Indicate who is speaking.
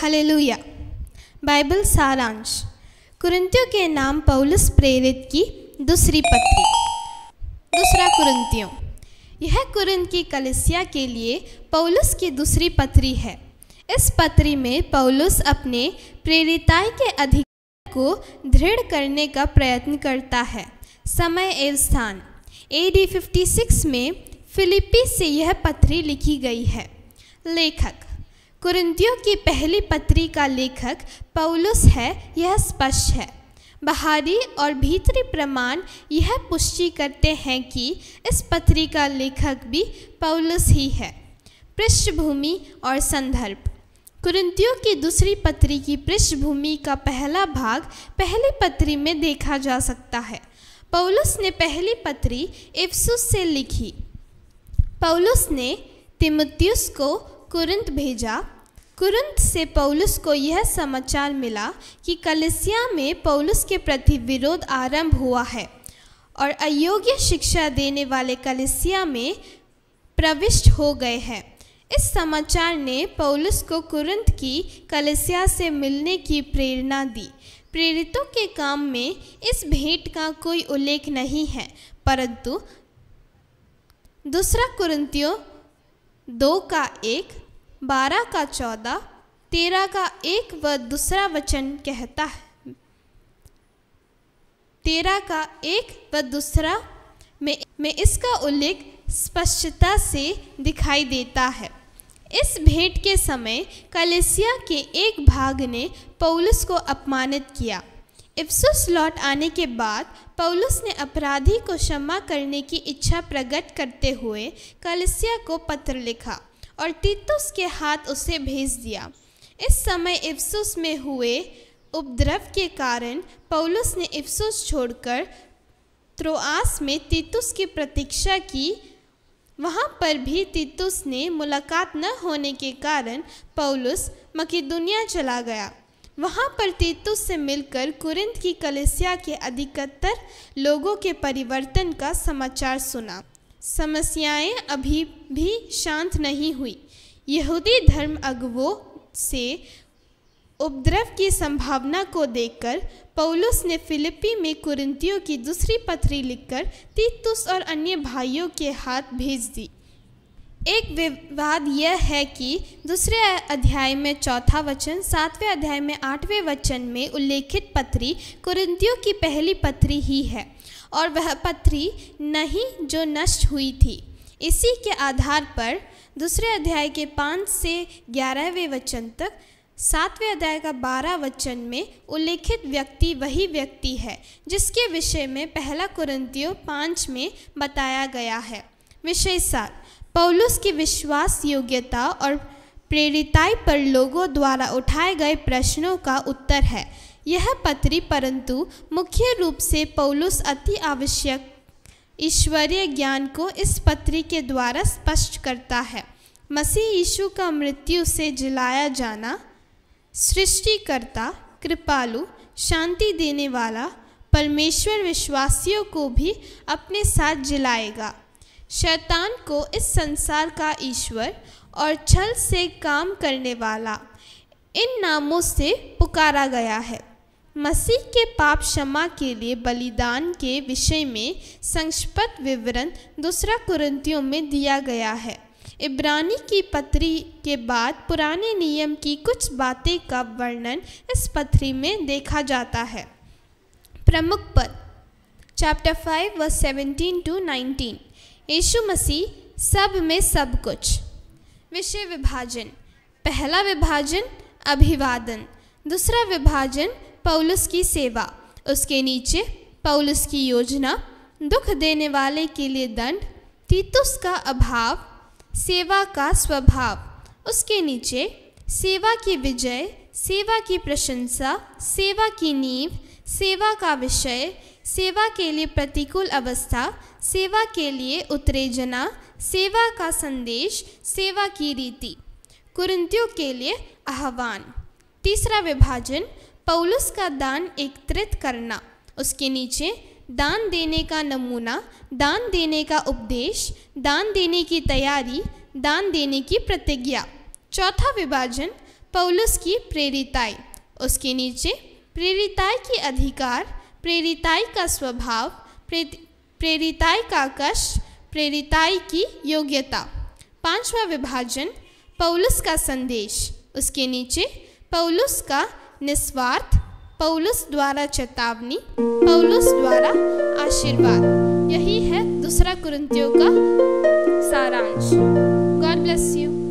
Speaker 1: hallelujah Bible सारांश कुरंतियों के नाम पौलुस प्रेरित की दूसरी पत्री दूसरा कुरंतियों यह कुरंत की कलिसिया के लिए पौलुस की दूसरी पत्री है इस पत्री में पौलुस अपने प्रेरिताई के अधिकार को दृढ़ करने का प्रयत्न करता है समय एवं स्थान एडी 56 में फिलिपी से यह पत्री लिखी गई है लेखक कुरिंतियों की पहली पत्री का लेखक पौलुस है यह स्पष्ट है बाहरी और भीतरी प्रमाण यह पुष्टि करते हैं कि इस पत्री का लेखक भी पौलुस ही है पृष्ठभूमि और संदर्भ कुरिंतियों की दूसरी पत्री की पृष्ठभूमि का पहला भाग पहली पत्री में देखा जा सकता है पौलुस ने पहली पत्री इफ्सुस से लिखी पौलुस ने तिमुतियुस को कुरंत भेजा कुरंत से पौलुस को यह समाचार मिला कि कलिसिया में पौलुस के प्रति विरोध आरंभ हुआ है और अयोग्य शिक्षा देने वाले कलिसिया में प्रविष्ट हो गए हैं इस समाचार ने पौलुस को कुरंत की कलिसिया से मिलने की प्रेरणा दी प्रेरितों के काम में इस भेंट का कोई उल्लेख नहीं है परंतु दूसरा कुरंतियों दो का एक बारह का चौदह तेरह का एक व दूसरा वचन कहता है तेरह का एक व दूसरा में में इसका उल्लेख स्पष्टता से दिखाई देता है इस भेंट के समय कलेसिया के एक भाग ने पौलुस को अपमानित किया इफ्सुस लौट आने के बाद पौलुस ने अपराधी को क्षमा करने की इच्छा प्रकट करते हुए कलेसिया को पत्र लिखा और तीतुस के हाथ उसे भेज दिया इस समय इफ्सुस में हुए उपद्रव के कारण पौलुस ने इफ्सुस छोड़कर त्रोआस में तीतुस की प्रतीक्षा की वहाँ पर भी तीतुस ने मुलाकात न होने के कारण पौलुस मकीदुनिया चला गया वहाँ पर तीतुस से मिलकर कुरिंद की कलेसिया के अधिकतर लोगों के परिवर्तन का समाचार सुना समस्याएं अभी भी शांत नहीं हुई यहूदी धर्म अगुवों से उपद्रव की संभावना को देखकर पौलुस ने फिलिपी में कुरिंतियों की दूसरी पत्री लिखकर तीतुस और अन्य भाइयों के हाथ भेज दी एक विवाद यह है कि दूसरे अध्याय में चौथा वचन सातवें अध्याय में आठवें वचन में उल्लेखित पत्री कुरिंतियों की पहली पत्री ही है और वह पथरी नहीं जो नष्ट हुई थी इसी के आधार पर दूसरे अध्याय के पाँच से ग्यारहवें वचन तक सातवें अध्याय का बारह वचन में उल्लेखित व्यक्ति वही व्यक्ति है जिसके विषय में पहला कुरंतियों पाँच में बताया गया है विषय सात पौलुस की विश्वास योग्यता और प्रेरिताई पर लोगों द्वारा उठाए गए प्रश्नों का उत्तर है यह पत्री परंतु मुख्य रूप से पौलुस अति आवश्यक ईश्वरीय ज्ञान को इस पत्री के द्वारा स्पष्ट करता है मसीह यीशु का मृत्यु से जिलाया जाना सृष्टिकर्ता कृपालु शांति देने वाला परमेश्वर विश्वासियों को भी अपने साथ जिलाएगा शैतान को इस संसार का ईश्वर और छल से काम करने वाला इन नामों से पुकारा गया है मसीह के पाप क्षमा के लिए बलिदान के विषय में संक्षिप्त विवरण दूसरा कुरंतियों में दिया गया है इब्रानी की पत्री के बाद पुराने नियम की कुछ बातें का वर्णन इस पत्री में देखा जाता है प्रमुख पद चैप्टर फाइव व सेवनटीन टू नाइनटीन यीशु मसीह सब में सब कुछ विषय विभाजन पहला विभाजन अभिवादन दूसरा विभाजन पौलुस की सेवा उसके नीचे पौलुस की योजना दुख देने वाले के लिए दंड तीतुस का अभाव सेवा का स्वभाव उसके नीचे सेवा की विजय सेवा की प्रशंसा सेवा की नींव सेवा का विषय सेवा के लिए प्रतिकूल अवस्था सेवा के लिए उत्तेजना सेवा का संदेश सेवा की रीति कुरंतियों के लिए आह्वान तीसरा विभाजन पौलुस का दान एकत्रित करना उसके नीचे दान देने का नमूना दान देने का उपदेश दान देने की तैयारी दान देने की प्रतिज्ञा चौथा विभाजन पौलुस की प्रेरिताई उसके नीचे प्रेरिताई के अधिकार प्रेरिताई का स्वभाव प्रेरिताई का कष्ट प्रेरिताई की योग्यता पांचवा विभाजन पौलुस का संदेश उसके नीचे पौलुस का निस्वार्थ पौलुस द्वारा चेतावनी पौलुस द्वारा आशीर्वाद यही है दूसरा कुरंतियों का सारांश गॉड ब्लेस यू